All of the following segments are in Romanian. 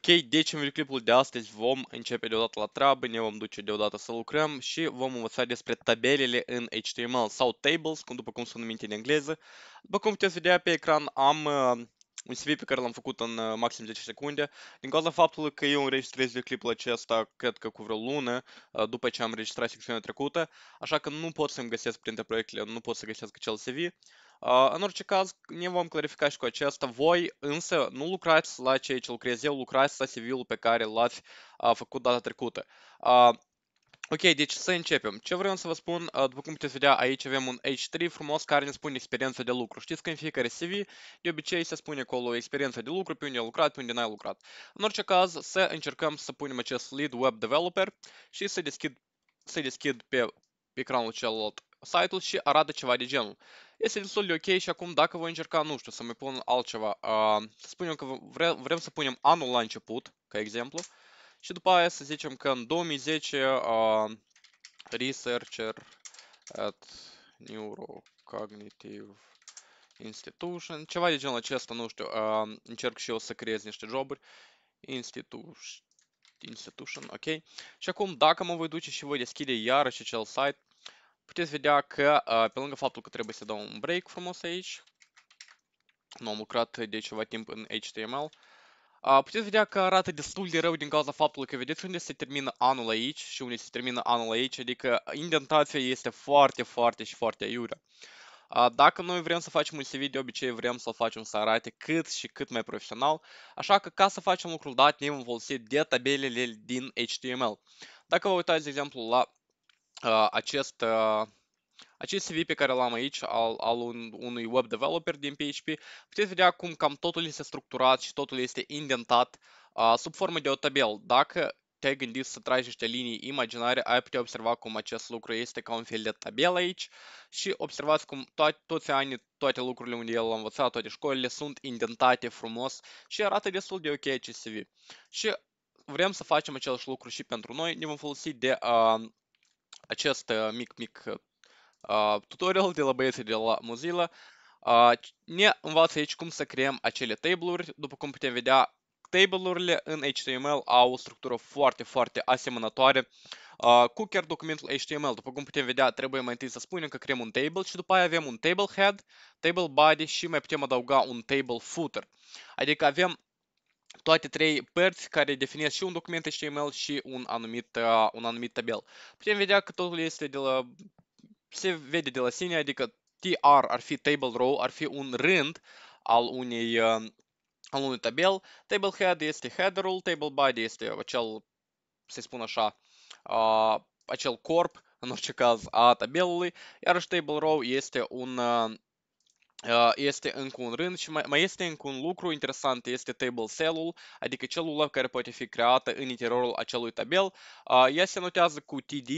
Ok, deci în videoclipul de astăzi vom începe deodată la treabă, ne vom duce deodată să lucrăm și vom învăța despre tabelele în HTML sau tables, după cum sunt numite în engleză. După cum puteți vedea pe ecran, am uh, un CV pe care l-am făcut în uh, maxim 10 secunde. Din cauza faptului că eu înregistrez videoclipul clipul acesta, cred că cu vreo lună, uh, după ce am înregistrat secțiunea trecută, așa că nu pot să-mi găsesc printre proiectele, nu pot să găsesc acel CV. În orice caz, ne vom clarifica și cu acesta. Voi însă nu lucrați la ceea ce lucrez eu, lucrați la CV-ul pe care l-ați făcut data trecută. Ok, deci să începem. Ce vreau să vă spun, după cum puteți vedea, aici avem un H3 frumos care ne spune experiența de lucru. Știți că în fiecare CV, de obicei, se spune acolo experiența de lucru, pe unde ai lucrat, pe unde n-ai lucrat. În orice caz, să încercăm să punem acest lead web developer și să deschid, să deschid pe ecranul celălalt site-ul și arată ceva de genul este destul de ok și acum dacă voi încerca, nu știu, să mai pun altceva, uh, să spunem că vre vrem să punem anul la început, ca exemplu, și după aia să zicem că în 2010 uh, researcher at Neurocognitive Institution, ceva de genul acesta, nu știu, uh, încerc și eu să creez niște joburi, institution, institution, ok? Și acum dacă mă voi duce și voi deschide iarăși acel site, puteți vedea că, pe lângă faptul că trebuie să dau un break frumos aici, nu am lucrat de ceva timp în HTML, puteți vedea că arată destul de rău din cauza faptului că vedeți unde se termină anul aici și unde se termină anul aici, adică indentația este foarte, foarte și foarte aiurea. Dacă noi vrem să facem un CV, de obicei vrem să-l facem să arate cât și cât mai profesional, așa că ca să facem lucrul dat, ne vom folosi de tabelele din HTML. Dacă vă uitați, de exemplu, la Ă, acest ă, acest CV pe care l-am aici, al, al un, unui web developer din PHP, puteți vedea cum cam totul este structurat și totul este indentat uh, sub formă de o tabel. Dacă te-ai gândit să tragi niște linii imaginare, ai putea observa cum acest lucru este ca un fel de tabel aici și observați cum to- toți ani toate lucrurile unde el a învățat, toate școlile sunt indentate frumos și arată destul de ok acest CV. Și vrem să facem același lucru și pentru noi, ne vom folosi de uh, acest mic, mic uh, tutorial de la băieții de la Mozilla uh, ne învață aici cum să creăm acele table-uri. După cum putem vedea, table-urile în HTML au o structură foarte, foarte asemănătoare uh, cu chiar documentul HTML. După cum putem vedea, trebuie mai întâi să spunem că creăm un table și după aia avem un table head, table body și mai putem adăuga un table footer. Adică avem toate trei părți care definesc și un document HTML și un anumit, uh, un anumit tabel. Putem vedea că totul este de la, se vede de la sine, adică TR ar fi table row, ar fi un rând al unei, uh, al unui tabel. Table head este header headerul, table body este acel, se spun așa, uh, acel corp, în orice caz, a tabelului, iar table row este un, uh, Ă, este încă un rând și mai, mai este încă un lucru interesant, este table cell-ul, adică celula care poate fi creată în interiorul acelui tabel. Ă, ea se notează cu TD,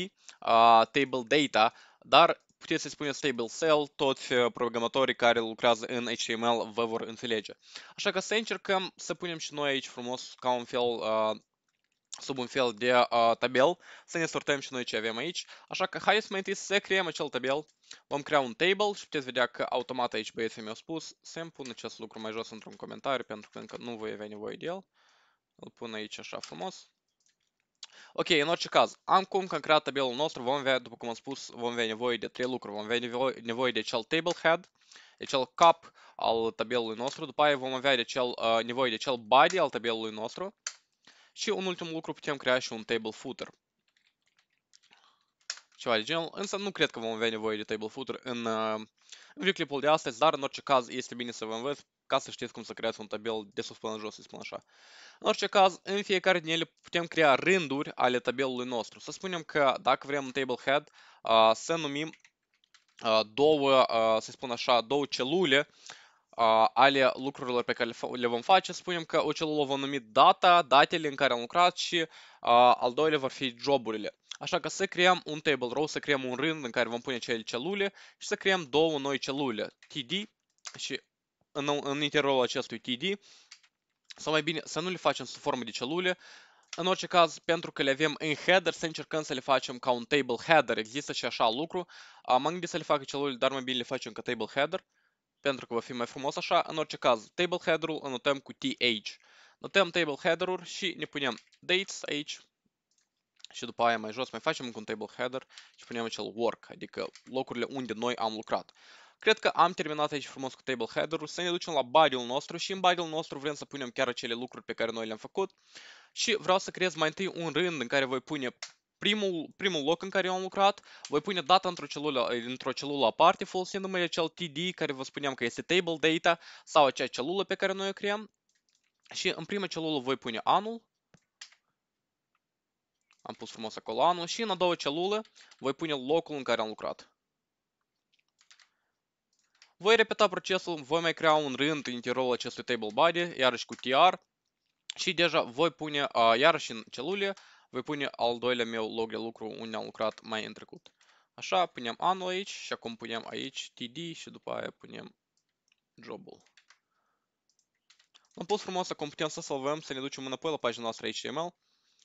ă, table data, dar puteți să-i spuneți table cell, toți programatorii care lucrează în HTML vă vor înțelege. Așa că să încercăm să punem și noi aici frumos ca un fel sub un fel de uh, tabel, să ne sortăm și noi ce avem aici. Așa că haideți mai întâi să creăm acel tabel. Vom crea un table și puteți vedea că automat aici băieții mi-au spus să-mi pun acest lucru mai jos într-un comentariu, pentru că încă nu voi avea nevoie de el. Îl pun aici așa frumos. Ok, în orice caz, am cum că am creat tabelul nostru, vom avea, după cum am spus, vom avea nevoie de trei lucruri. Vom avea nevoie de acel table head, de cel cap al tabelului nostru, după aia vom avea de cel, uh, nevoie de cel body al tabelului nostru și un ultim lucru, putem crea și un table footer. Ceva de genul, însă nu cred că vom avea nevoie de table footer în, uh, în videoclipul de astăzi, dar în orice caz este bine să vă învăț ca să știți cum să creați un tabel de sus până jos, să spun așa. În orice caz, în fiecare din ele putem crea rânduri ale tabelului nostru. Să spunem că dacă vrem un table head, uh, să numim uh, două, să spun așa, două celule ale lucrurilor pe care le vom face, spunem că o ul va numi data, datele în care am lucrat și al doilea vor fi joburile. Așa că să creăm un table row, să creăm un rând în care vom pune cele celule și să creăm două noi celule, TD și în, în interiorul acestui TD, sau mai bine să nu le facem sub formă de celule, în orice caz, pentru că le avem în header, să încercăm să le facem ca un table header. Există și așa lucru. am gândit să le facă celulele, dar mai bine le facem ca table header pentru că va fi mai frumos așa. În orice caz, table header-ul anotăm cu th. Notăm table header-uri și ne punem dates aici și după aia mai jos mai facem un table header și punem acel work, adică locurile unde noi am lucrat. Cred că am terminat aici frumos cu table header-ul, să ne ducem la body-ul nostru și în body-ul nostru vrem să punem chiar acele lucruri pe care noi le-am făcut și vreau să creez mai întâi un rând în care voi pune primul, primul loc în care eu am lucrat, voi pune data într-o celulă, într-o celulă aparte folosind numele acel TD care vă spuneam că este table data sau acea celulă pe care noi o creăm. Și în prima celulă voi pune anul. Am pus frumos acolo anul și în a doua celulă voi pune locul în care am lucrat. Voi repeta procesul, voi mai crea un rând în interiorul acestui table body, iarăși cu TR, și deja voi pune uh, iarăși în celule voi pune al doilea meu loc de lucru unde am lucrat mai în trecut. Așa, punem anul aici și acum punem aici TD și după aia punem jobul. În plus frumos, acum putem să salvăm, să ne ducem înapoi la pagina noastră HTML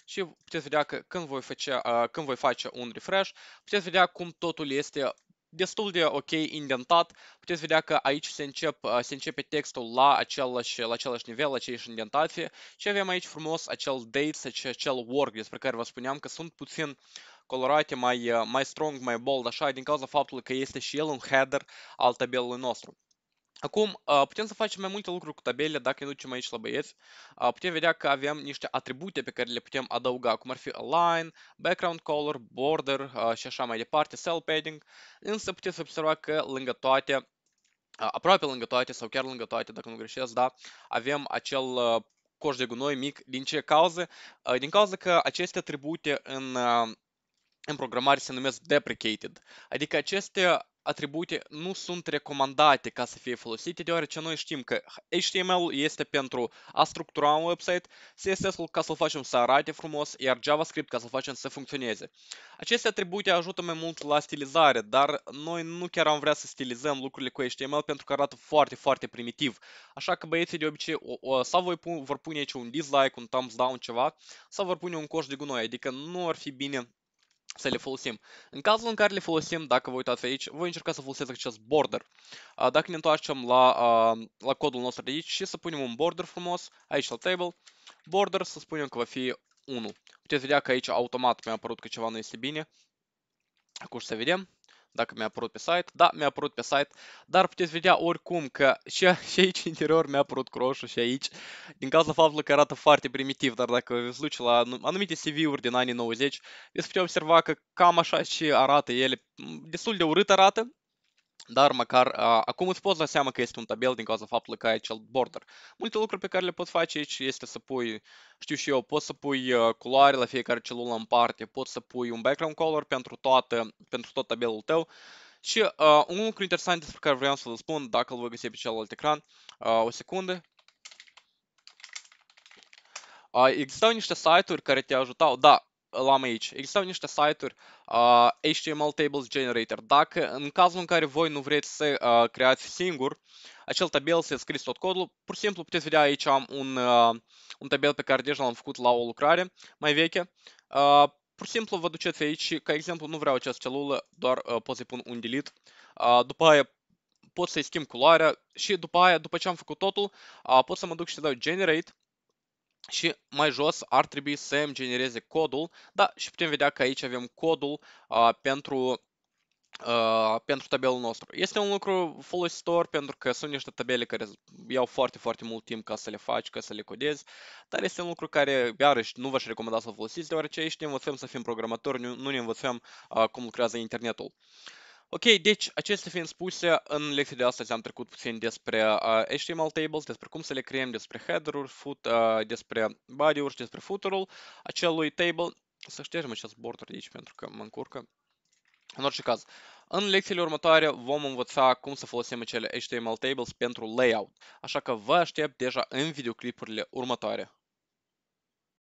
și puteți vedea că când voi, face, uh, când voi face un refresh, puteți vedea cum totul este destul de ok indentat. Puteți vedea că aici se, încep, uh, se începe textul la același, la același nivel, la aceeași indentație. Și avem aici frumos acel dates acel work despre care vă spuneam că sunt puțin colorate mai, uh, mai strong, mai bold, așa, din cauza faptului că este și el un header al tabelului nostru. Acum, uh, putem să facem mai multe lucruri cu tabelele dacă ne ducem aici la băieți. Uh, putem vedea că avem niște atribute pe care le putem adăuga, cum ar fi align, background color, border uh, și așa mai departe, cell padding. Însă puteți observa că lângă toate, aproape lângă toate sau chiar lângă toate, dacă nu greșesc, da, avem acel coș de gunoi mic. Din ce cauză? Din cauza că aceste atribute în în programare se numesc deprecated, adică aceste atribute nu sunt recomandate ca să fie folosite, deoarece noi știm că HTML este pentru a structura un website, CSS-ul ca să-l facem să arate frumos, iar JavaScript ca să-l facem să funcționeze. Aceste atribute ajută mai mult la stilizare, dar noi nu chiar am vrea să stilizăm lucrurile cu HTML pentru că arată foarte, foarte primitiv. Așa că băieții de obicei o, o, sau voi pun, vor pune aici un dislike, un thumbs down, ceva, sau vor pune un coș de gunoi, adică nu ar fi bine să le folosim. În cazul în care le folosim, dacă vă uitați aici, voi încerca să folosesc acest border. Dacă ne întoarcem la, la codul nostru de aici și să punem un border frumos, aici la table, border, să spunem că va fi 1. Puteți vedea că aici automat mi-a apărut că ceva nu este bine. Acum să vedem dacă mi-a apărut pe site. Da, mi-a apărut pe site, dar puteți vedea oricum că și, și aici interior mi-a apărut croșul și aici, din cauza faptului că arată foarte primitiv, dar dacă vă duce la anumite CV-uri din anii 90, veți putea observa că cam așa și arată ele, destul de urât arată, dar măcar uh, acum îți poți da seama că este un tabel din cauza faptului că ai acel border. Multe lucruri pe care le poți face aici este să pui, știu și eu, poți să pui uh, culoare la fiecare celulă în parte, poți să pui un background color pentru, toată, pentru tot tabelul tău. Și uh, un lucru interesant despre care vreau să vă spun, dacă îl voi găsi pe celălalt ecran, uh, o secundă. Uh, existau niște site-uri care te ajutau, da, luam aici. Existau niște site-uri uh, HTML Tables Generator. Dacă în cazul în care voi nu vreți să uh, creați singur acel tabel, să scris tot codul, pur și simplu puteți vedea aici am un, uh, un tabel pe care deja l-am făcut la o lucrare mai veche. Uh, pur și simplu vă duceți aici și, ca exemplu, nu vreau această celulă, doar uh, pot să-i pun un delete. Uh, după aia pot să-i schimb culoarea și după aia, după ce am făcut totul, uh, pot să mă duc și să dau generate și mai jos ar trebui să îmi genereze codul, da, și putem vedea că aici avem codul uh, pentru Uh, pentru tabelul nostru. Este un lucru folositor pentru că sunt niște tabele care iau foarte, foarte mult timp ca să le faci, ca să le codezi, dar este un lucru care, iarăși, nu v-aș recomanda să-l folosiți, deoarece aici ne învățăm să fim programatori, nu ne învățăm uh, cum lucrează internetul. Uh, Ok, deci aceste fiind spuse, în lecția de astăzi am trecut puțin despre uh, HTML tables, despre cum să le creăm, despre header-uri, foot, uh, despre body-uri și despre footer-ul acelui table. Să ștergem acest border aici pentru că mă încurcă. În orice caz, în lecțiile următoare vom învăța cum să folosim acele HTML tables pentru layout, așa că vă aștept deja în videoclipurile următoare.